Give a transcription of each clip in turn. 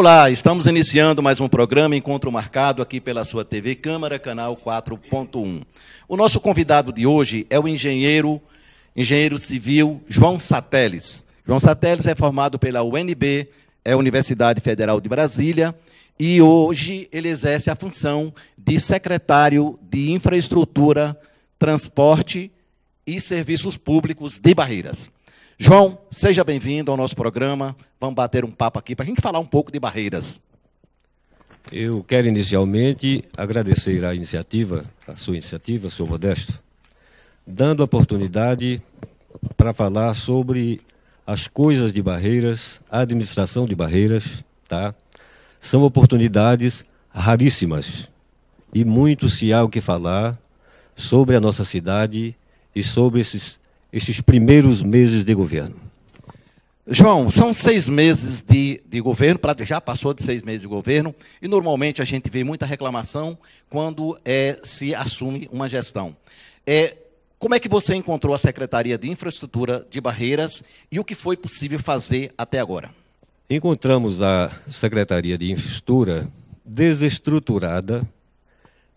Olá, estamos iniciando mais um programa Encontro Marcado aqui pela sua TV Câmara, canal 4.1. O nosso convidado de hoje é o engenheiro, engenheiro civil João Sateles. João Sateles é formado pela UNB, é Universidade Federal de Brasília, e hoje ele exerce a função de secretário de Infraestrutura, Transporte e Serviços Públicos de Barreiras. João, seja bem-vindo ao nosso programa. Vamos bater um papo aqui para a gente falar um pouco de barreiras. Eu quero inicialmente agradecer a iniciativa, a sua iniciativa, senhor Modesto, dando a oportunidade para falar sobre as coisas de barreiras, a administração de barreiras, tá? São oportunidades raríssimas e muito se há o que falar sobre a nossa cidade e sobre esses estes primeiros meses de governo? João, são seis meses de, de governo, pra, já passou de seis meses de governo, e normalmente a gente vê muita reclamação quando é, se assume uma gestão. É, como é que você encontrou a Secretaria de Infraestrutura de Barreiras e o que foi possível fazer até agora? Encontramos a Secretaria de Infraestrutura desestruturada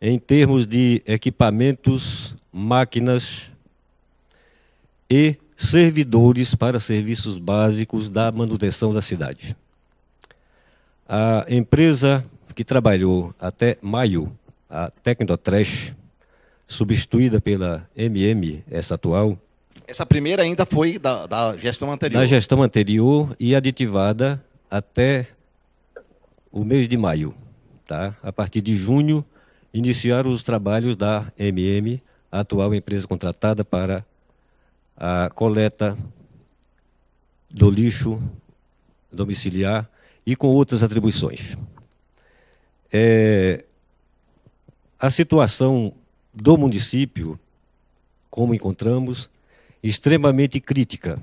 em termos de equipamentos, máquinas, e servidores para serviços básicos da manutenção da cidade. A empresa que trabalhou até maio, a Tecnotrash, substituída pela MM, essa atual. Essa primeira ainda foi da, da gestão anterior. Da gestão anterior e aditivada até o mês de maio. Tá? A partir de junho, iniciaram os trabalhos da MM, a atual empresa contratada para a coleta do lixo domiciliar e com outras atribuições. É, a situação do município, como encontramos, extremamente crítica.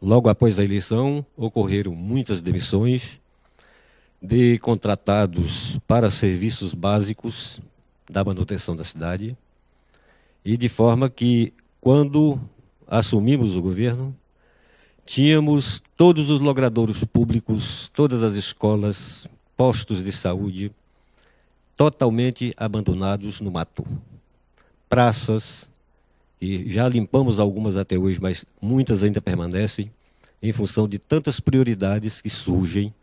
Logo após a eleição, ocorreram muitas demissões de contratados para serviços básicos da manutenção da cidade, e de forma que quando assumimos o governo, tínhamos todos os logradouros públicos, todas as escolas, postos de saúde totalmente abandonados no mato. Praças, e já limpamos algumas até hoje, mas muitas ainda permanecem, em função de tantas prioridades que surgem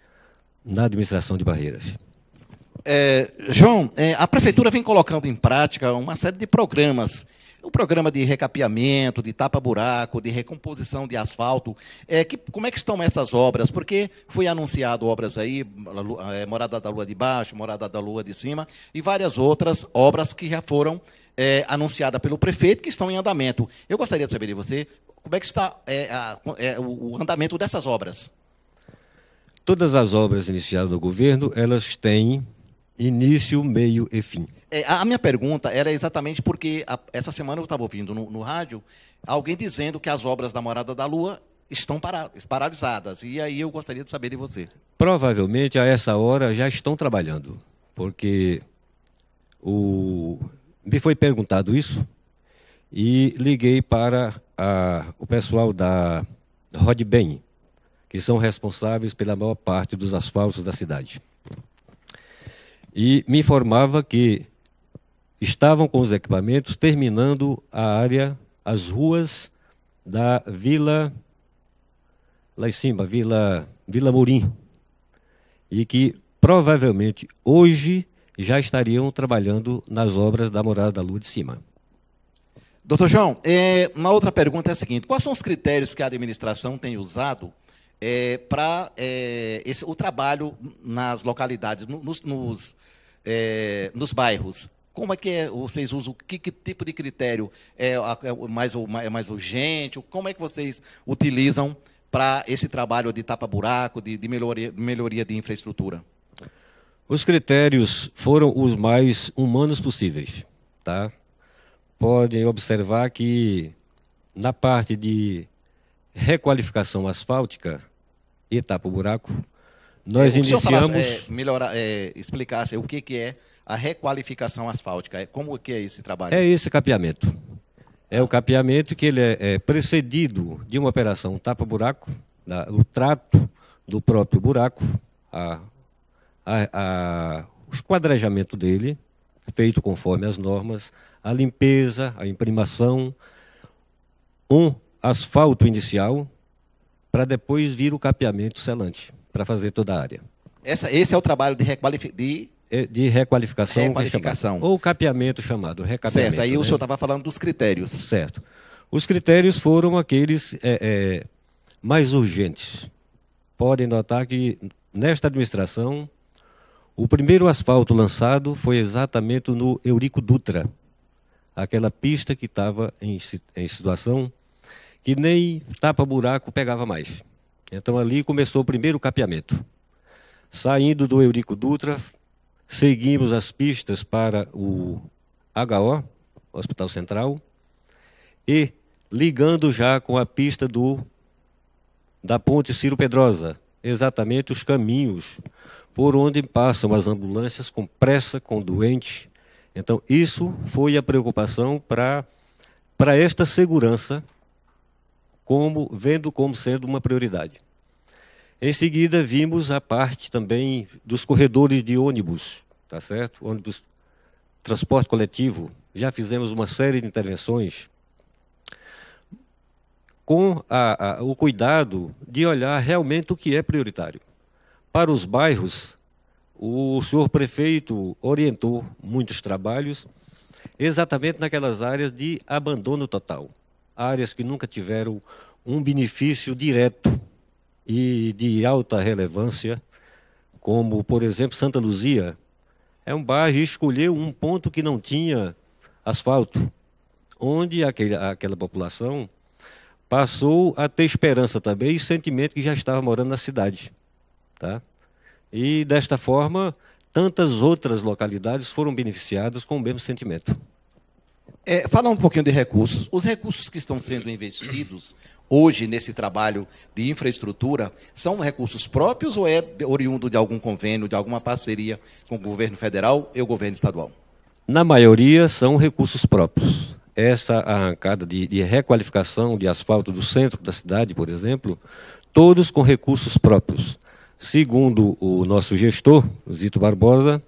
na administração de barreiras. É, João, é, a prefeitura vem colocando em prática uma série de programas o programa de recapeamento, de tapa-buraco, de recomposição de asfalto, é, que, como é que estão essas obras? Porque foi anunciado obras aí, é, Morada da Lua de Baixo, Morada da Lua de Cima, e várias outras obras que já foram é, anunciadas pelo prefeito, que estão em andamento. Eu gostaria de saber de você, como é que está é, a, é, o andamento dessas obras? Todas as obras iniciadas no governo, elas têm início, meio e fim. É, a minha pergunta era exatamente porque a, essa semana eu estava ouvindo no, no, rádio alguém dizendo que as obras da Morada da Lua estão para, paralisadas. E aí eu gostaria de saber de você. Provavelmente a essa hora já estão trabalhando, porque o, me foi perguntado isso e liguei para a, o pessoal da Rodben, que são responsáveis pela maior parte dos asfaltos da cidade e me informava que estavam com os equipamentos terminando a área, as ruas da Vila, lá em cima, Vila, Vila Mourim, e que provavelmente hoje já estariam trabalhando nas obras da Morada da Lua de Cima. Doutor João, é, uma outra pergunta é a seguinte: quais são os critérios que a administração tem usado é, para é, o trabalho nas localidades, nos, nos, é, nos bairros? Como é que é, vocês usam? Que, que, tipo de critério é, é mais, é mais urgente? Como é que vocês utilizam para esse trabalho de tapa-buraco, de, de melhoria, melhoria de infraestrutura? Os critérios foram os mais humanos possíveis. Tá? Podem observar que na parte de requalificação asfáltica e tapa-buraco, nós é, iniciamos... Falasse, é, melhorar, é, explicasse o que, que é a requalificação asfáltica. É, como que é esse trabalho? É esse capeamento. É o capeamento que ele é, é precedido de uma operação tapa-buraco, o trato do próprio buraco, a, a, a, o esquadrejamento dele, feito conforme as normas, a limpeza, a imprimação, um asfalto inicial, para depois vir o capeamento selante para fazer toda a área. Essa, esse é o trabalho de, requalifi de... É, de requalificação, requalificação. ou capeamento chamado. Recapeamento, certo, aí né? o senhor estava falando dos critérios. Certo. Os critérios foram aqueles é, é, mais urgentes. Podem notar que nesta administração, o primeiro asfalto lançado foi exatamente no Eurico Dutra, aquela pista que estava em, em situação que nem tapa-buraco pegava mais. Então ali começou o primeiro capeamento. Saindo do Eurico Dutra, seguimos as pistas para o HO, Hospital Central, e ligando já com a pista do da Ponte Ciro Pedrosa, exatamente os caminhos por onde passam as ambulâncias com pressa, com doente. Então, isso foi a preocupação para esta segurança como vendo como sendo uma prioridade. Em seguida, vimos a parte também dos corredores de ônibus, tá certo? Ônibus transporte coletivo. Já fizemos uma série de intervenções com a, a, o cuidado de olhar realmente o que é prioritário. Para os bairros, o senhor prefeito orientou muitos trabalhos exatamente naquelas áreas de abandono total áreas que nunca tiveram um benefício direto e de alta relevância, como, por exemplo, Santa Luzia. É um bairro que escolheu um ponto que não tinha asfalto, onde aquele, aquela população passou a ter esperança também e sentimento que já estava morando na cidade. Tá? E desta forma, tantas outras localidades foram beneficiadas com o mesmo sentimento. É, falar um pouquinho de recursos. Os recursos que estão sendo investidos hoje nesse trabalho de infraestrutura são recursos próprios ou é oriundo de algum convênio, de alguma parceria com o governo federal e o governo estadual? Na maioria são recursos próprios. Essa arrancada de, de requalificação de asfalto do centro da cidade, por exemplo, todos com recursos próprios. Segundo o nosso gestor, Zito Barbosa,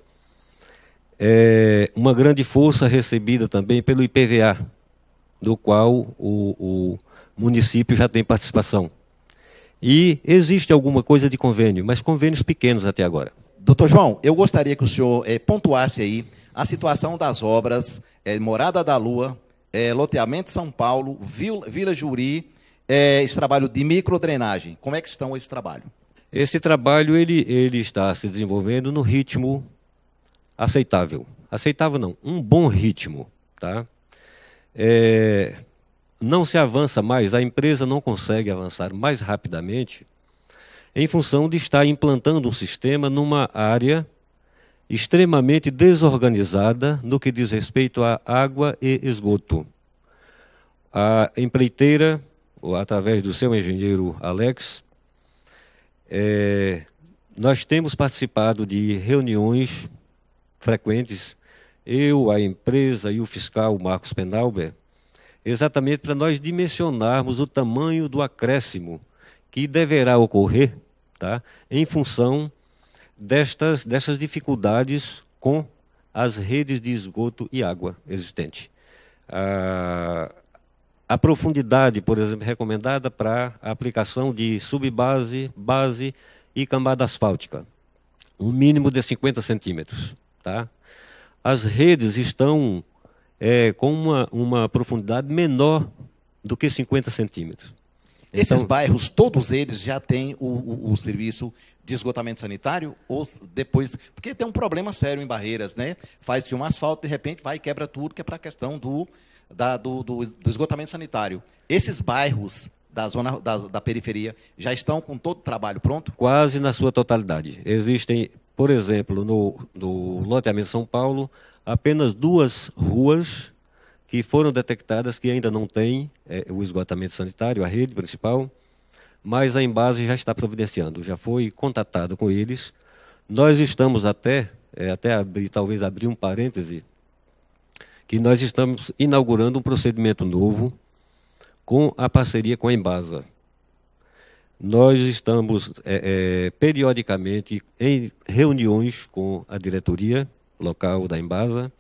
é, uma grande força recebida também pelo IPVA, do qual o, o município já tem participação. E existe alguma coisa de convênio, mas convênios pequenos até agora. Doutor João, eu gostaria que o senhor é, pontuasse aí a situação das obras é, Morada da Lua, é, Loteamento São Paulo, Vila, Vila Juri, esse trabalho de microdrenagem. Como é que estão esse trabalho? Esse trabalho ele, ele está se desenvolvendo no ritmo aceitável. Aceitável não, um bom ritmo. Tá? É, não se avança mais, a empresa não consegue avançar mais rapidamente em função de estar implantando um sistema numa área extremamente desorganizada no que diz respeito à água e esgoto. A empreiteira, através do seu engenheiro Alex, é, nós temos participado de reuniões frequentes, eu, a empresa e o fiscal Marcos Penalber, exatamente para nós dimensionarmos o tamanho do acréscimo que deverá ocorrer tá, em função destas, dessas dificuldades com as redes de esgoto e água existentes. Ah, a profundidade, por exemplo, recomendada para a aplicação de subbase, base e camada asfáltica. Um mínimo de 50 centímetros. Tá? As redes estão é, com uma, uma profundidade menor do que 50 centímetros. Então, Esses bairros, todos eles já têm o, o, o, serviço de esgotamento sanitário? Ou depois. Porque tem um problema sério em barreiras, né? Faz-se um asfalto, de repente vai e quebra tudo, que é para a questão do, da, do, do, do, esgotamento sanitário. Esses bairros da zona da, da periferia já estão com todo o trabalho pronto? Quase na sua totalidade. Existem por exemplo, no, no loteamento São Paulo, apenas duas ruas que foram detectadas que ainda não têm é, o esgotamento sanitário, a rede principal, mas a Embase já está providenciando, já foi contatado com eles. Nós estamos até, é, até abrir, talvez abrir um parêntese, que nós estamos inaugurando um procedimento novo com a parceria com a Embasa. Nós estamos é, é, periodicamente em reuniões com a diretoria local da Embasa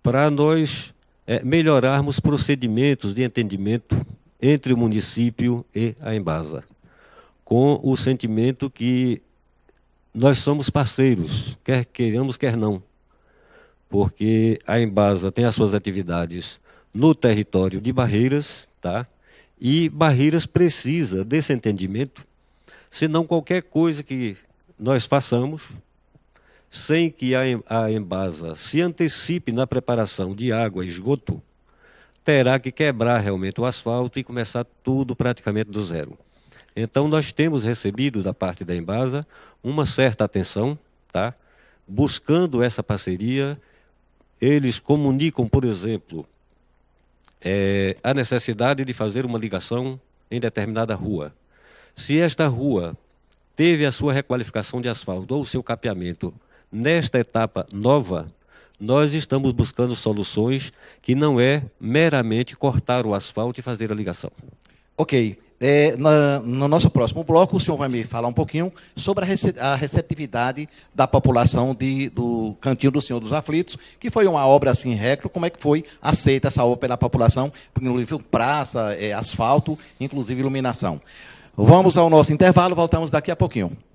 para nós é, melhorarmos procedimentos de entendimento entre o município e a Embasa, com o sentimento que nós somos parceiros, quer queiramos, quer não, porque a Embasa tem as suas atividades no território de Barreiras, tá? E Barreiras precisa desse entendimento, senão qualquer coisa que nós façamos, sem que a Embasa se antecipe na preparação de água e esgoto, terá que quebrar realmente o asfalto e começar tudo praticamente do zero. Então, nós temos recebido da parte da Embasa uma certa atenção, tá? buscando essa parceria. Eles comunicam, por exemplo, é, a necessidade de fazer uma ligação em determinada rua. Se esta rua teve a sua requalificação de asfalto ou o seu capeamento nesta etapa nova, nós estamos buscando soluções que não é meramente cortar o asfalto e fazer a ligação. Ok. É, na, no nosso próximo bloco, o senhor vai me falar um pouquinho sobre a, receptividade da população de, do Cantinho do Senhor dos Aflitos, que foi uma obra assim recro. Como é que foi aceita essa obra pela população? Inclusive praça, é, asfalto, inclusive iluminação. Vamos ao nosso intervalo, voltamos daqui a pouquinho.